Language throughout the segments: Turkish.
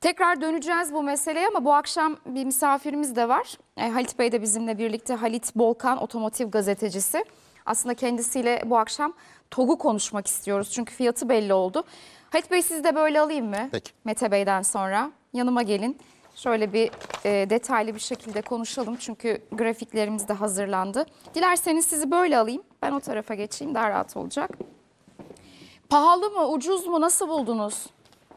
Tekrar döneceğiz bu meseleye ama bu akşam bir misafirimiz de var. E, Halit Bey de bizimle birlikte Halit Bolkan otomotiv gazetecisi. Aslında kendisiyle bu akşam TOG'u konuşmak istiyoruz çünkü fiyatı belli oldu. Halit Bey sizi de böyle alayım mı? Peki. Mete Bey'den sonra yanıma gelin. Şöyle bir e, detaylı bir şekilde konuşalım çünkü grafiklerimiz de hazırlandı. Dilerseniz sizi böyle alayım. Ben o tarafa geçeyim daha rahat olacak. Pahalı mı, ucuz mu, nasıl buldunuz?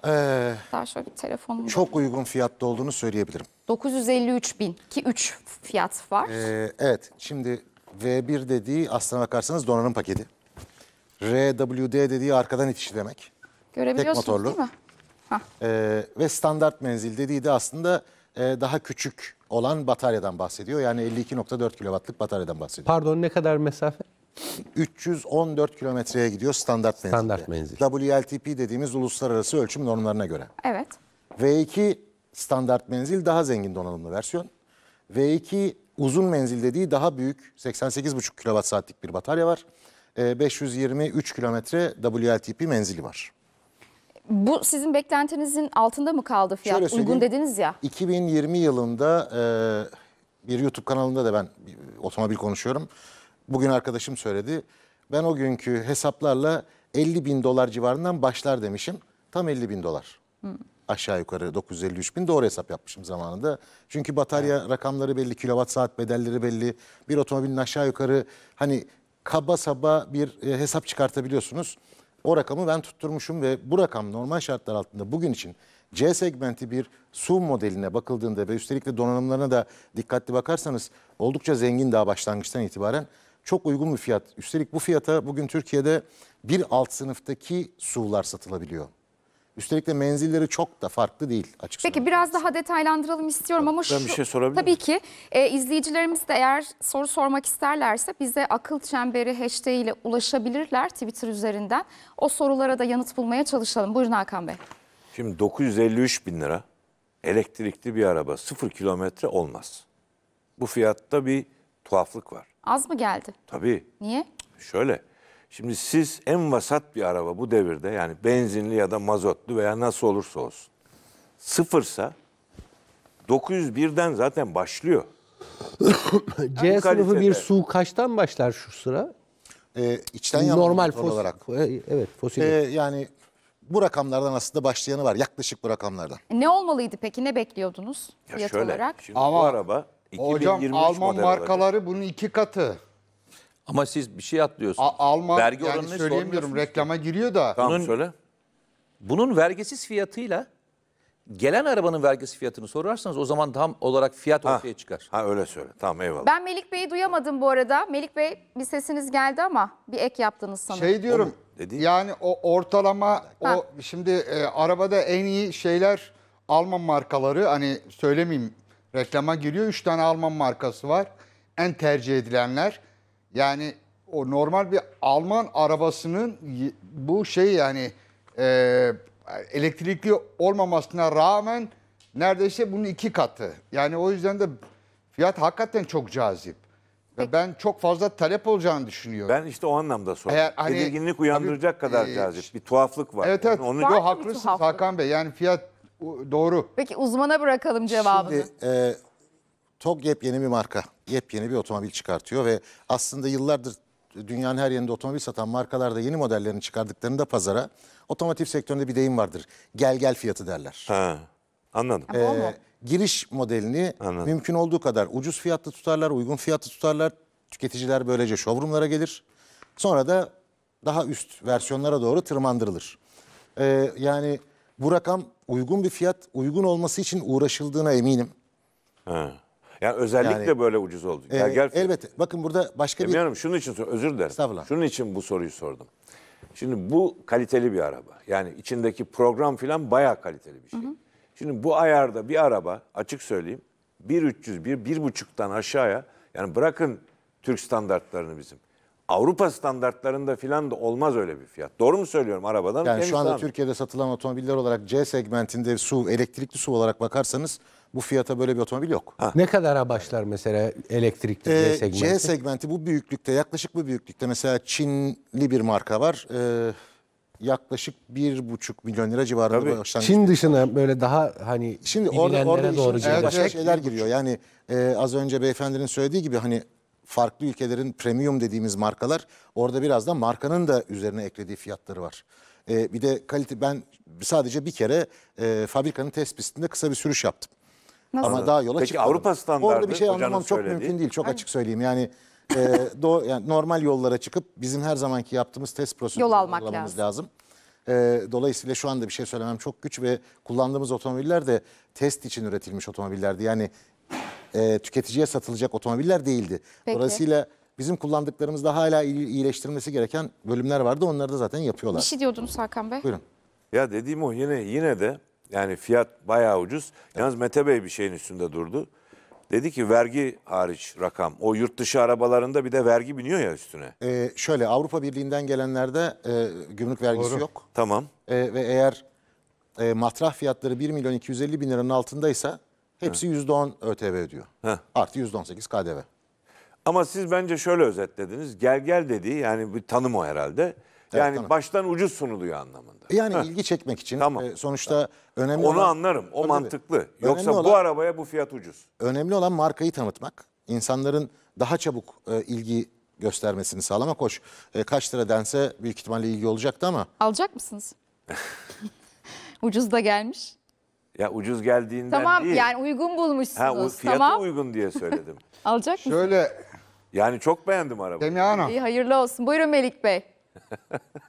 Ee, Daha şöyle bir telefonum. Çok uygun fiyatta olduğunu söyleyebilirim. 953 bin ki 3 fiyat var. Ee, evet şimdi V1 dediği aslına bakarsanız donanım paketi. RWD dediği arkadan itişi demek. Görebiliyorsunuz motorlu. değil mi? Ee, ve standart menzil dediği de aslında e, daha küçük olan bataryadan bahsediyor. Yani 52.4 kW'lık bataryadan bahsediyor. Pardon ne kadar mesafe? 314 kilometreye gidiyor standart menzilde. Standart menzil. WLTP dediğimiz uluslararası ölçüm normlarına göre. Evet. V2 standart menzil daha zengin donanımlı versiyon. V2 uzun menzil dediği daha büyük 88,5 kilowatt saatlik bir batarya var. E, ee, 523 kilometre WLTP menzili var. Bu sizin beklentinizin altında mı kaldı fiyat? Uygun dediniz ya. 2020 yılında e, bir YouTube kanalında da ben otomobil konuşuyorum Bugün arkadaşım söyledi. Ben o günkü hesaplarla 50 bin dolar civarından başlar demişim. Tam 50 bin dolar. Hı. Aşağı yukarı 953 bin doğru hesap yapmışım zamanında. Çünkü batarya evet. rakamları belli, kilowatt saat bedelleri belli. Bir otomobilin aşağı yukarı hani kaba saba bir e, hesap çıkartabiliyorsunuz. O rakamı ben tutturmuşum ve bu rakam normal şartlar altında bugün için C segmenti bir SUV modeline bakıldığında ve üstelik de donanımlarına da dikkatli bakarsanız oldukça zengin daha başlangıçtan itibaren çok uygun bir fiyat. Üstelik bu fiyata bugün Türkiye'de bir alt sınıftaki SUV'lar satılabiliyor. Üstelik de menzilleri çok da farklı değil açıkçası. Peki biraz daha detaylandıralım istiyorum ama şu, ben bir şey sorabilir tabii miyim? ki e, izleyicilerimiz de eğer soru sormak isterlerse bize akıl çemberi hashtag ile ulaşabilirler Twitter üzerinden. O sorulara da yanıt bulmaya çalışalım. Buyurun Hakan Bey. Şimdi 953 bin lira elektrikli bir araba sıfır kilometre olmaz. Bu fiyatta bir tuhaflık var. Az mı geldi? Tabii. Niye? Şöyle. Şimdi siz en vasat bir araba bu devirde yani benzinli ya da mazotlu veya nasıl olursa olsun. Sıfırsa 901'den zaten başlıyor. C sınıfı bir su kaçtan başlar şu sıra? Ee, içten yanmalı Normal fosil olarak. E, evet fosil. Ee, yani bu rakamlardan aslında başlayanı var. Yaklaşık bu rakamlardan. E, ne olmalıydı peki? Ne bekliyordunuz ya fiyat şöyle, olarak? Şimdi Ama bu araba Hocam Alman markaları olacak. bunun iki katı. Ama siz bir şey atlıyorsunuz. A Alman Vergi yani söylemiyorum reklama giriyor da. Tamam bunun, söyle. Bunun vergisiz fiyatıyla gelen arabanın vergisi fiyatını sorarsanız o zaman tam olarak fiyat ha, ortaya çıkar. Ha öyle söyle. Tamam eyvallah. Ben Melik Bey'i duyamadım bu arada. Melik Bey bir sesiniz geldi ama bir ek yaptınız sanırım. Şey diyorum. O, Yani o ortalama ha. o şimdi e, arabada en iyi şeyler Alman markaları hani söylemeyeyim reklama giriyor. Üç tane Alman markası var. En tercih edilenler. Yani o normal bir Alman arabasının bu şey yani e, elektrikli olmamasına rağmen neredeyse bunun iki katı. Yani o yüzden de fiyat hakikaten çok cazip. Ve ben çok fazla talep olacağını düşünüyorum. Ben işte o anlamda soruyorum. Eğer, hani, Tedirginlik uyandıracak tabii, kadar e, cazip. Bir tuhaflık var. Evet evet. Yani onu, yo, haklısınız tuhaflık? Hakan Bey. Yani fiyat Doğru. Peki uzmana bırakalım cevabını. Şimdi e, TOG yepyeni bir marka. Yepyeni bir otomobil çıkartıyor ve aslında yıllardır dünyanın her yerinde otomobil satan markalarda yeni modellerini çıkardıklarında pazara otomotiv sektöründe bir deyim vardır. Gel gel fiyatı derler. Ha, anladım. Ee, giriş modelini Anladım. mümkün olduğu kadar ucuz fiyatlı tutarlar, uygun fiyatlı tutarlar. Tüketiciler böylece showroomlara gelir. Sonra da daha üst versiyonlara doğru tırmandırılır. Ee, yani bu rakam uygun bir fiyat uygun olması için uğraşıldığına eminim. Ha. Yani özellikle Yani- böyle ucuz oldu. E, gel gel. elbette. Bakın burada başka Emin bir... Hanım şunun için özür dilerim. Estağfurullah. Şunun için bu soruyu sordum. Şimdi bu kaliteli bir araba. Yani içindeki program filan bayağı kaliteli bir şey. Şimdi bu ayarda bir araba açık söyleyeyim 1.300 bir 1.5'tan aşağıya yani bırakın Türk standartlarını bizim. Avrupa standartlarında filan da olmaz öyle bir fiyat. Doğru mu söylüyorum arabadan? Yani şu anda Türkiye'de satılan otomobiller olarak C segmentinde su elektrikli su olarak bakarsanız bu fiyata böyle bir otomobil yok. Ha. Ne kadar başlar mesela elektrikli ee, C segmenti? C segmenti bu büyüklükte yaklaşık bu büyüklükte mesela Çinli bir marka var. Ee, yaklaşık bir buçuk milyon lira civarında başlangıç. Çin dışına var. böyle daha hani şimdi orada orada doğru işin, başka şeyler giriyor. Yani e, az önce beyefendinin söylediği gibi hani farklı ülkelerin premium dediğimiz markalar orada biraz da markanın da üzerine eklediği fiyatları var. E, bir de kalite ben sadece bir kere e, fabrikanın test pistinde kısa bir sürüş yaptım. Nasıl? Ama daha yola Peki, çıkmadım. Avrupa standartı Orada bir şey anlamam çok söylediği. mümkün değil çok açık söyleyeyim. Yani e, do, yani normal yollara çıkıp bizim her zamanki yaptığımız test prosedürünü Yol lazım. lazım. E, dolayısıyla şu anda bir şey söylemem çok güç ve kullandığımız otomobiller de test için üretilmiş otomobillerdi. Yani e, tüketiciye satılacak otomobiller değildi. Peki. Dolayısıyla bizim kullandıklarımızda hala iyileştirilmesi gereken bölümler vardı. Onları da zaten yapıyorlar. Bir şey diyordunuz Hakan Bey. Buyurun. Ya dediğim o yine yine de yani fiyat bayağı ucuz. Evet. Yalnız Mete Bey bir şeyin üstünde durdu. Dedi ki vergi hariç rakam. O yurt dışı arabalarında bir de vergi biniyor ya üstüne. Ee, şöyle Avrupa Birliği'nden gelenlerde e, gümrük vergisi Doğru. yok. Tamam. E, ve eğer e, matrah fiyatları 1 milyon 250 bin liranın altındaysa Hepsi yüzde on ÖTV ödüyor. Heh. Artı sekiz KDV. Ama siz bence şöyle özetlediniz. Gel gel dediği yani bir tanım o herhalde. yani tanım. baştan ucuz sunuluyor anlamında. E yani Heh. ilgi çekmek için tamam. E, sonuçta tamam. önemli Onu olan... anlarım. O Tabii. mantıklı. Önemli Yoksa olan, bu arabaya bu fiyat ucuz. Önemli olan markayı tanıtmak. İnsanların daha çabuk e, ilgi göstermesini sağlamak hoş. E, kaç lira dense büyük ihtimalle ilgi olacaktı ama. Alacak mısınız? ucuz da gelmiş. Ya ucuz geldiğinden Tamam değil. yani uygun bulmuşsunuz. Ha, u- fiyatı tamam. uygun diye söyledim. Alacak mısınız? Şöyle Yani çok beğendim arabayı. Semiha Hanım. İyi hayırlı olsun. Buyurun Melik Bey.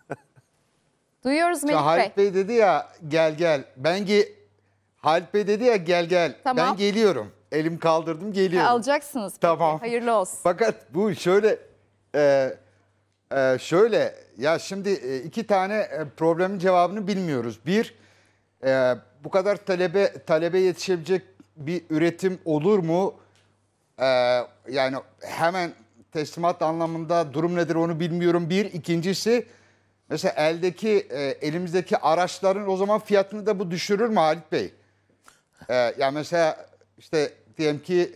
Duyuyoruz Melik Bey. Halit Bey dedi ya gel gel. Ben ki Halit Bey dedi ya gel gel. Tamam. Ben geliyorum. Elim kaldırdım Ha, geliyorum. alacaksınız. Peki, Tamam. Hayırlı olsun. Fakat bu şöyle e, e, şöyle ya şimdi e, iki tane e, problemin cevabını bilmiyoruz. Bir e, bu kadar talebe talebe yetişebilecek bir üretim olur mu? E, yani hemen teslimat anlamında durum nedir onu bilmiyorum. Bir, ikincisi mesela eldeki e, elimizdeki araçların o zaman fiyatını da bu düşürür mü Halit Bey? E, ee, yani mesela işte diyelim ki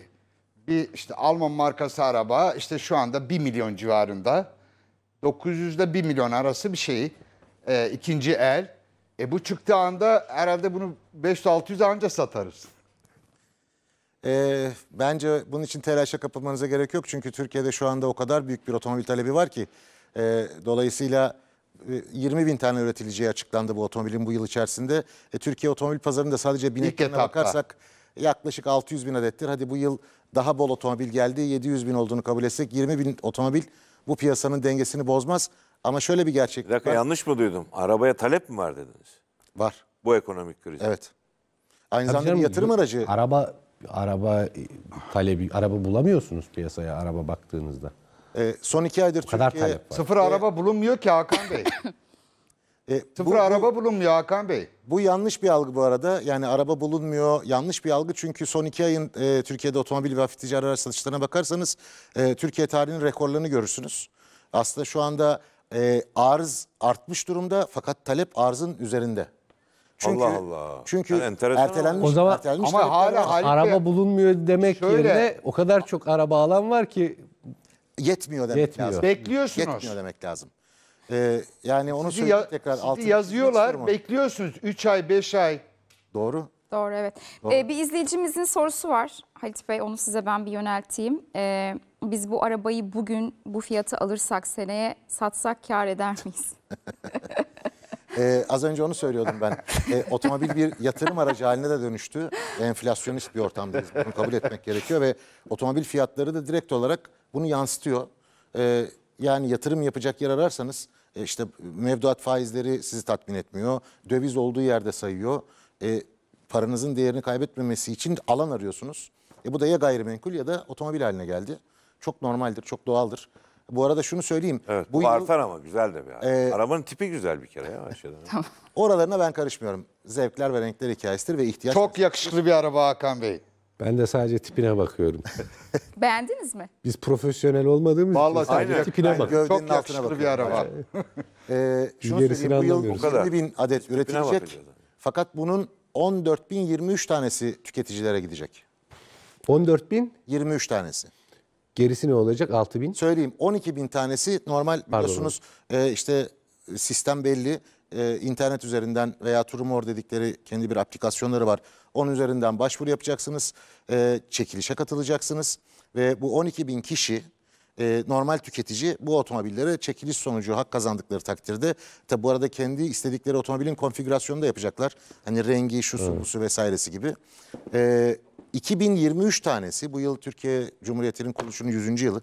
bir işte Alman markası araba işte şu anda 1 milyon civarında. 900'de ile 1 milyon arası bir şey. E, ikinci el. E bu çıktığı anda herhalde bunu 500-600 anca satarız. E, bence bunun için telaşa kapılmanıza gerek yok. Çünkü Türkiye'de şu anda o kadar büyük bir otomobil talebi var ki. E, dolayısıyla 20 e, bin tane üretileceği açıklandı bu otomobilin bu yıl içerisinde. E, Türkiye otomobil pazarında sadece bineklerine bakarsak yaklaşık 600 bin adettir. Hadi bu yıl daha bol otomobil geldi 700 bin olduğunu kabul etsek 20 bin otomobil bu piyasanın dengesini bozmaz. Ama şöyle bir gerçeklik Bir dakika var. yanlış mı duydum? Arabaya talep mi var dediniz? Var. Bu ekonomik kriz. Evet. Aynı zamanda bir yatırım bu- aracı. Araba araba talebi araba bulamıyorsunuz piyasaya araba baktığınızda. Ee, son iki aydır kadar Türkiye... talep var. Sıfır araba bulunmuyor ki Hakan Bey. E, Sıfır bu, araba bulunmuyor Hakan Bey. bu yanlış bir algı bu arada. Yani araba bulunmuyor. Yanlış bir algı çünkü son iki ayın e, Türkiye'de otomobil ve hafif ticari araç satışlarına bakarsanız e, Türkiye tarihinin rekorlarını görürsünüz. Aslında şu anda e, arz artmış durumda fakat talep arzın üzerinde. Çünkü, Allah Allah. Çünkü yani ertelenmiş, o zaman, ertelenmiş ama hala var. araba bulunmuyor demek Şöyle, yerine o kadar çok araba alan var ki yetmiyor demek yetmiyor. lazım. Bekliyorsunuz. Yetmiyor demek lazım. Ee, yani onu sizi söyleyip tekrar sizi altını yazıyorlar, bekliyorsunuz 3 ay 5 ay. Doğru. Doğru evet. Doğru. Ee, bir izleyicimizin sorusu var. Halit Bey onu size ben bir yönelteyim. Ee, biz bu arabayı bugün bu fiyatı alırsak seneye satsak kar eder miyiz? Ee, az önce onu söylüyordum ben. Ee, otomobil bir yatırım aracı haline de dönüştü. Enflasyonist bir ortamdayız. Bunu kabul etmek gerekiyor ve otomobil fiyatları da direkt olarak bunu yansıtıyor. Ee, yani yatırım yapacak yer ararsanız e, işte mevduat faizleri sizi tatmin etmiyor. Döviz olduğu yerde sayıyor. Ee, paranızın değerini kaybetmemesi için alan arıyorsunuz. E bu da ya gayrimenkul ya da otomobil haline geldi. Çok normaldir, çok doğaldır. Bu arada şunu söyleyeyim. Evet, bu, bu ama güzel de bir e, Arabanın tipi güzel bir kere ya aşağıdan. tamam. Oralarına ben karışmıyorum. Zevkler ve renkler hikayesidir ve ihtiyaç... Çok meselesi. yakışıklı bir araba Hakan Bey. Ben de sadece tipine bakıyorum. Beğendiniz mi? Biz profesyonel olmadığımız Vallahi için sadece tipine aynen. Çok yakışıklı bir araba. ee, şunu söyleyeyim bu yıl 20 bin adet tipine üretilecek. Fakat bunun 14.023 tanesi tüketicilere gidecek. 14.023 tanesi. gerisi ne olacak? 6.000. Söyleyeyim 12.000 tanesi normal Pardon. biliyorsunuz e, işte e, sistem belli. E, internet üzerinden veya Turumor dedikleri kendi bir aplikasyonları var. Onun üzerinden başvuru yapacaksınız. E, çekilişe katılacaksınız. Ve bu 12.000 kişi e, normal tüketici bu otomobilleri çekiliş sonucu hak kazandıkları takdirde tabi bu arada kendi istedikleri otomobilin konfigürasyonunu da yapacaklar. Hani rengi, şusu, evet. vesairesi gibi. E, ee, 2023 tanesi bu yıl Türkiye Cumhuriyeti'nin kuruluşunun 100. yılı.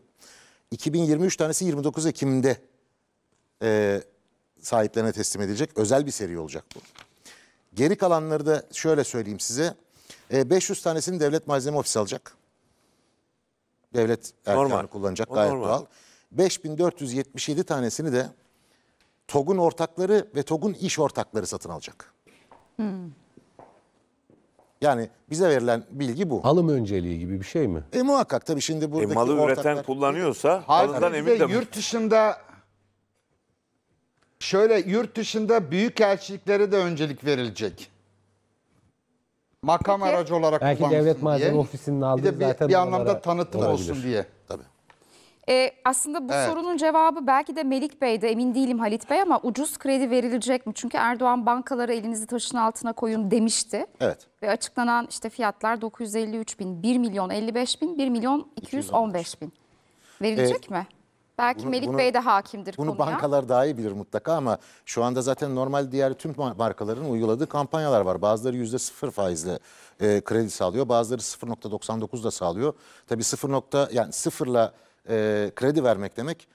2023 tanesi 29 Ekim'de e, sahiplerine teslim edilecek. Özel bir seri olacak bu. Geri kalanları da şöyle söyleyeyim size. E, 500 tanesini devlet malzeme ofisi alacak devlet erkanı kullanacak o gayet normal. doğal. 5477 tanesini de TOG'un ortakları ve TOG'un iş ortakları satın alacak. Hmm. Yani bize verilen bilgi bu. Alım önceliği gibi bir şey mi? E muhakkak tabii şimdi e, buradaki e, malı ortaklar... üreten kullanıyorsa halından emin de yurt dışında şöyle yurt dışında büyük elçiliklere de öncelik verilecek makam Peki. aracı olarak Belki kullansın devlet diye. malzeme ofisinin Bir de bir, zaten bir anlamda tanıtım olsun diye. Tabii. E, aslında bu Evet. sorunun cevabı belki de Melik Bey'de emin değilim Halit Bey ama ucuz kredi verilecek mi? Çünkü Erdoğan bankalara elinizi taşın altına koyun demişti. Evet. Ve açıklanan işte fiyatlar 953 bin, 1 milyon 55 bin, 1 milyon 215 bin. E, verilecek mi? Belki bunu, Melik bunu, Bey de hakimdir bunu konuya. Bunu bankalar daha iyi bilir mutlaka ama şu anda zaten normal diğer tüm markaların uyguladığı kampanyalar var. Bazıları yüzde sıfır faizle e, kredi sağlıyor. Bazıları 0.99 da sağlıyor. Tabii 0. yani sıfırla e, kredi vermek demek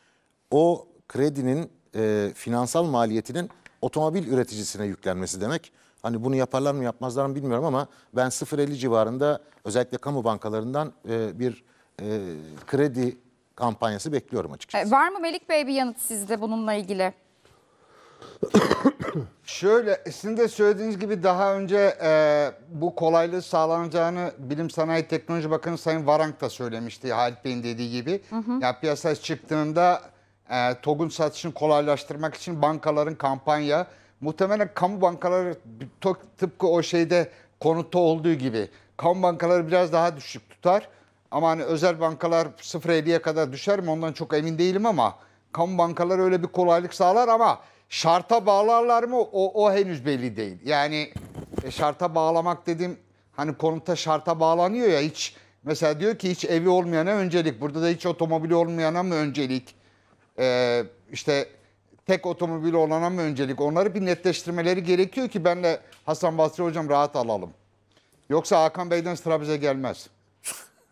o kredinin e, finansal maliyetinin otomobil üreticisine yüklenmesi demek. Hani bunu yaparlar mı yapmazlar mı bilmiyorum ama ben 0.50 civarında özellikle kamu bankalarından e, bir e, kredi kampanyası bekliyorum açıkçası. E, var mı Melik Bey bir yanıt sizde bununla ilgili? Şöyle e, sizin de söylediğiniz gibi daha önce e, bu kolaylığı sağlanacağını Bilim Sanayi Teknoloji Bakanı Sayın Varank da söylemişti Halit Bey'in dediği gibi. Hı hı. Ya piyasaya çıktığında e, TOG'un satışını kolaylaştırmak için bankaların kampanya muhtemelen kamu bankaları tıpkı o şeyde konutta olduğu gibi kamu bankaları biraz daha düşük tutar. Ama hani özel bankalar 0.50'ye kadar düşer mi ondan çok emin değilim ama kamu bankaları öyle bir kolaylık sağlar ama şarta bağlarlar mı o, o henüz belli değil. Yani e, şarta bağlamak dedim hani konutta şarta bağlanıyor ya hiç mesela diyor ki hiç evi olmayana öncelik burada da hiç otomobili olmayana mı öncelik ee, işte tek otomobili olana mı öncelik onları bir netleştirmeleri gerekiyor ki benle Hasan Basri hocam rahat alalım. Yoksa Hakan Bey'den sıra bize gelmez.